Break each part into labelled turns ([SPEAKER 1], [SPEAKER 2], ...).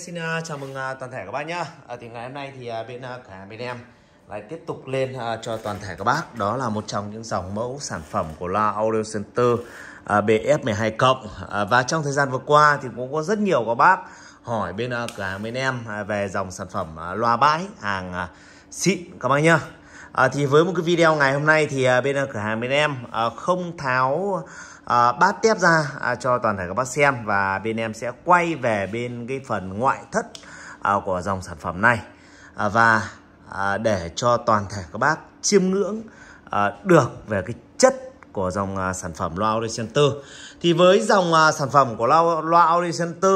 [SPEAKER 1] xin à, chào mừng à, toàn thể các bác nhá. À, thì ngày hôm nay thì à, bên cửa hàng bên em lại tiếp tục lên cho toàn thể các bác đó là một trong những dòng mẫu sản phẩm của loa Audio Center BF12 cộng và trong thời gian vừa qua thì cũng có rất nhiều các bác hỏi bên cửa hàng bên em về dòng sản phẩm loa bãi hàng xịn các bác nhá. À, thì với một cái video ngày hôm nay thì bên cửa hàng bên em không tháo Ờ, bát tép ra à, cho toàn thể các bác xem và bên em sẽ quay về bên cái phần ngoại thất à, của dòng sản phẩm này à, và à, để cho toàn thể các bác chiêm ngưỡng à, được về cái chất của dòng à, sản phẩm loa audio center thì với dòng à, sản phẩm của loa, loa audio center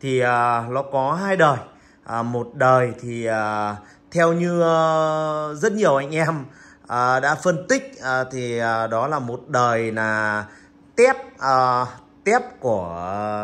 [SPEAKER 1] thì à, nó có hai đời à, một đời thì à, theo như à, rất nhiều anh em à, đã phân tích à, thì à, đó là một đời là tép uh, ờ, tép của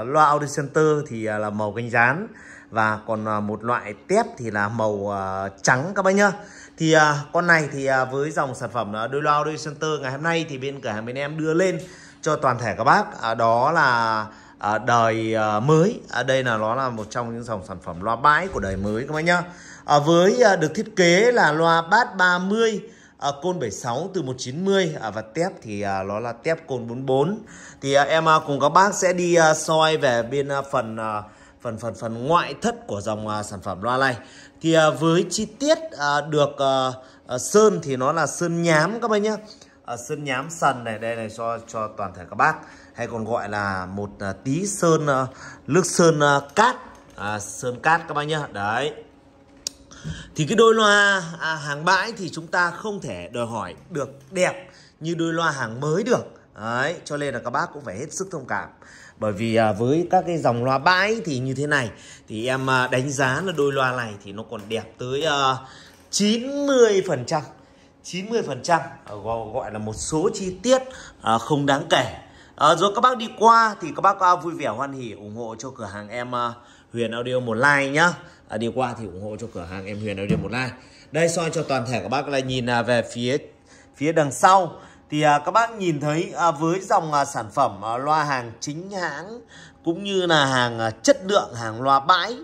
[SPEAKER 1] loa Audio Center ờ, ờ, thì là màu cánh rán và còn một loại tép thì là màu trắng các bác nhá thì con này thì với dòng sản phẩm đôi loa Audio Center ngày hôm nay thì bên cửa hàng bên em đưa lên cho toàn thể các bác đó là À, đời à, mới à, đây là nó là một trong những dòng sản phẩm loa bãi của đời mới các bác nhá à, với à, được thiết kế là loa bát 30 mươi à, côn 76 từ 190 à, và tép thì à, nó là tép côn 44 thì à, em à, cùng các bác sẽ đi à, soi về bên à, phần à, phần phần phần ngoại thất của dòng à, sản phẩm loa này thì à, với chi tiết à, được à, à, sơn thì nó là sơn nhám các bác nhé à, sơn nhám sần này đây này cho cho toàn thể các bác hay còn gọi là một à, tí sơn à, nước sơn à, cát à, sơn cát các bác nhé đấy thì cái đôi loa à, hàng bãi thì chúng ta không thể đòi hỏi được đẹp như đôi loa hàng mới được Đấy, cho nên là các bác cũng phải hết sức thông cảm bởi vì à, với các cái dòng loa bãi thì như thế này thì em à, đánh giá là đôi loa này thì nó còn đẹp tới à, 90 phần trăm 90 phần trăm à, gọi là một số chi tiết à, không đáng kể à, rồi các bác đi qua thì các bác vui vẻ hoan hỉ ủng hộ cho cửa hàng em ờ, Huyền Audio một like nhá à, đi qua thì ủng hộ cho cửa hàng em Huyền Audio một like đây soi cho toàn thể các bác là nhìn à, về phía phía đằng sau thì à, các bác nhìn thấy à, với dòng à, sản phẩm à, loa hàng chính hãng cũng như là hàng à, chất lượng hàng loa bãi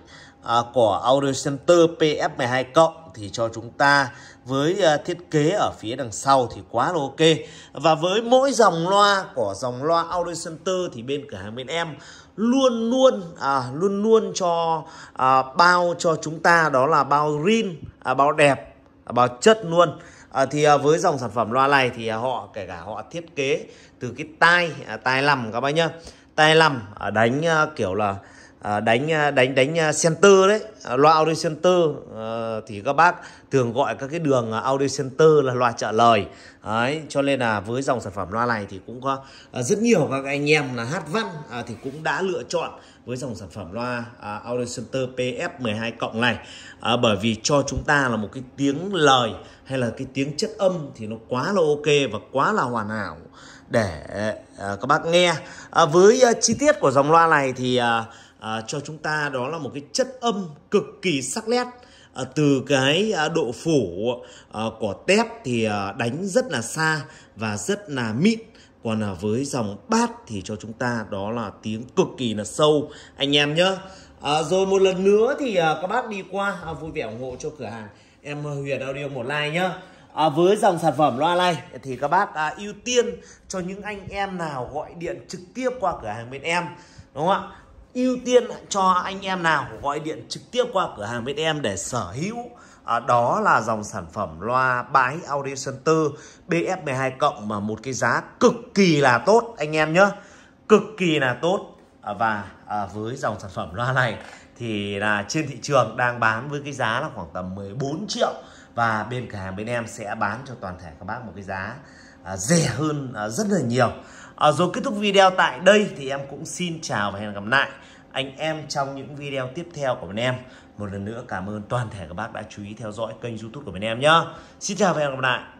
[SPEAKER 1] À, của Audio Center PF12 cộng thì cho chúng ta với à, thiết kế ở phía đằng sau thì quá là ok và với mỗi dòng loa của dòng loa Audio Center thì bên cửa hàng bên em luôn luôn à, luôn luôn cho à, bao cho chúng ta đó là bao green à, bao đẹp à, bao chất luôn à, thì à, với dòng sản phẩm loa này thì à, họ kể cả họ thiết kế từ cái tai à, tai lầm các bác nhá tai lầm à, đánh à, kiểu là Ờ, ờ, đánh đánh đánh ờ, center đấy loa audio center thì các bác thường gọi các cái đường audio center là loa trả lời đấy cho nên là với dòng sản phẩm loa này thì cũng có rất nhiều các anh em là hát văn thì cũng đã lựa chọn với dòng sản phẩm loa audio center PF12 cộng này bởi vì cho chúng ta là một cái tiếng lời hay là cái tiếng chất âm thì nó quá là ok và quá là hoàn hảo để các bác nghe với chi tiết của dòng loa này thì à, cho chúng ta đó là một cái chất âm cực kỳ sắc nét à, từ cái à, độ phủ à, của tép thì đánh rất là xa và rất là mịn còn là với dòng bát thì cho chúng ta đó là tiếng cực kỳ là sâu anh em nhé à, rồi một lần nữa thì các bác đi qua à, vui vẻ ủng hộ cho cửa hàng em Huyền Audio một like nhé à, với dòng sản phẩm loa này thì các bác à, ưu tiên cho những anh em nào gọi điện trực tiếp qua cửa hàng bên em đúng không ạ ưu tiên cho anh em nào gọi điện trực tiếp qua cửa hàng bên em để sở hữu à, đó là dòng sản phẩm loa bái audio center BF12 cộng mà một cái giá cực kỳ là tốt anh em nhé cực kỳ là tốt à, và à, với dòng sản phẩm loa này thì là trên thị trường đang bán với cái giá là khoảng tầm 14 triệu và bên cửa hàng bên em sẽ bán cho toàn thể các bác một cái giá à, rẻ hơn à, rất là nhiều à, rồi kết thúc video tại đây thì em cũng xin chào và hẹn gặp lại anh em trong những video tiếp theo của bên em một lần nữa cảm ơn toàn thể các bác đã chú ý theo dõi kênh youtube của bên em nhá xin chào và hẹn gặp lại